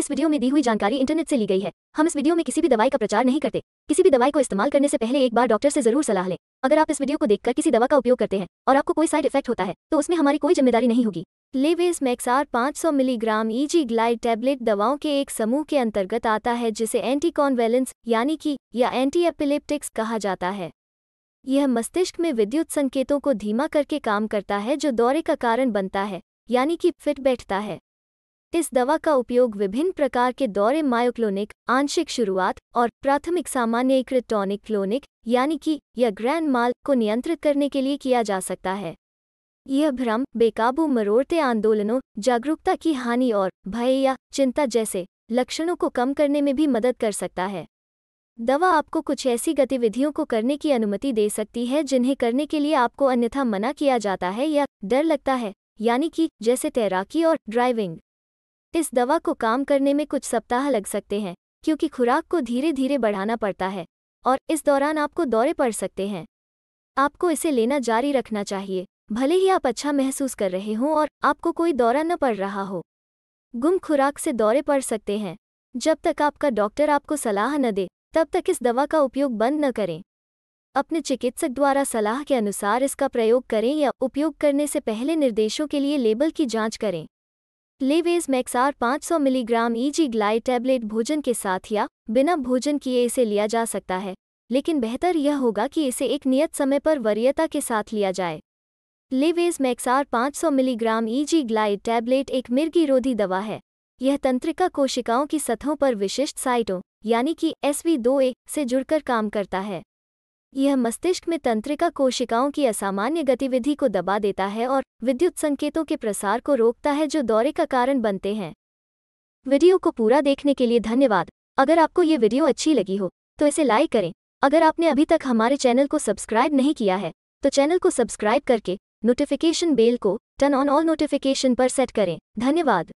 इस वीडियो में दी हुई जानकारी इंटरनेट से ली गई है हम इस वीडियो में किसी भी दवाई का प्रचार नहीं करते किसी भी दवाई को इस्तेमाल करने से पहले एक बार डॉक्टर से जरूर सलाह लें अगर आप इस वीडियो को देखकर किसी दवा का उपयोग करते हैं और आपको कोई साइड इफेक्ट होता है तो उसमें हमारी कोई जिम्मेदारी नहीं होगी लेवेज मैक्सार 500 मिलीग्राम ईजी ग्लाइड टेबलेट दवाओं के एक समूह के अंतर्गत आता है जिसे एंटी कॉन्वेलेंस यानी कि या एंटी एपिलेप्टिक्स कहा जाता है यह मस्तिष्क में विद्युत संकेतों को धीमा करके काम करता है जो दौरे का कारण बनता है यानी कि फिट बैठता है इस दवा का उपयोग विभिन्न प्रकार के दौरे मायोक्लोनिक आंशिक शुरुआत और प्राथमिक सामान्यीकृत टॉनिक क्लोनिक यानी कि या ग्रैंड माल को नियंत्रित करने के लिए किया जा सकता है यह भ्रम बेकाबू मरोड़ते आंदोलनों जागरूकता की हानि और भय या चिंता जैसे लक्षणों को कम करने में भी मदद कर सकता है दवा आपको कुछ ऐसी गतिविधियों को करने की अनुमति दे सकती है जिन्हें करने के लिए आपको अन्यथा मना किया जाता है या डर लगता है यानी कि जैसे तैराकी और ड्राइविंग इस दवा को काम करने में कुछ सप्ताह लग सकते हैं क्योंकि खुराक को धीरे धीरे बढ़ाना पड़ता है और इस दौरान आपको दौरे पड़ सकते हैं आपको इसे लेना जारी रखना चाहिए भले ही आप अच्छा महसूस कर रहे हों और आपको कोई दौरा न पड़ रहा हो गुम खुराक से दौरे पड़ सकते हैं जब तक आपका डॉक्टर आपको सलाह न दे तब तक इस दवा का उपयोग बंद न करें अपने चिकित्सक द्वारा सलाह के अनुसार इसका प्रयोग करें या उपयोग करने से पहले निर्देशों के लिए लेबल की जांच करें लेवेज मैक्सार R 500 milligram easy glide tablet भोजन के साथ या बिना भोजन किए इसे लिया जा सकता है लेकिन बेहतर यह होगा कि इसे एक नियत समय पर वरीयता के साथ लिया जाए लेवेज मैक्सार R 500 milligram easy glide tablet एक मिर्गी दवा है यह तंत्रिका कोशिकाओं की सतहों पर विशिष्ट साइटों यानी कि एस वी दो ए से जुड़कर काम करता है यह मस्तिष्क में तंत्रिका कोशिकाओं की असामान्य गतिविधि को दबा देता है और विद्युत संकेतों के प्रसार को रोकता है जो दौरे का कारण बनते हैं वीडियो को पूरा देखने के लिए धन्यवाद अगर आपको ये वीडियो अच्छी लगी हो तो इसे लाइक करें अगर आपने अभी तक हमारे चैनल को सब्सक्राइब नहीं किया है तो चैनल को सब्सक्राइब करके नोटिफिकेशन बेल को टर्न ऑन ऑल नोटिफिकेशन पर सेट करें धन्यवाद